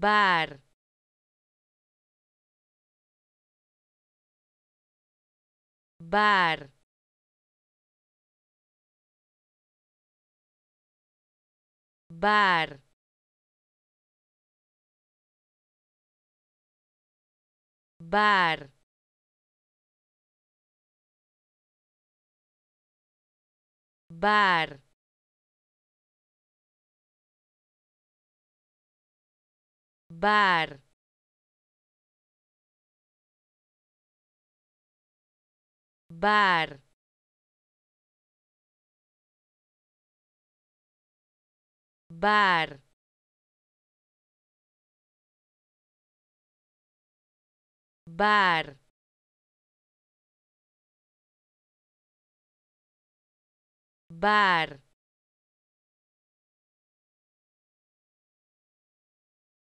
bar bar bar bar bar bar bar bar bar bar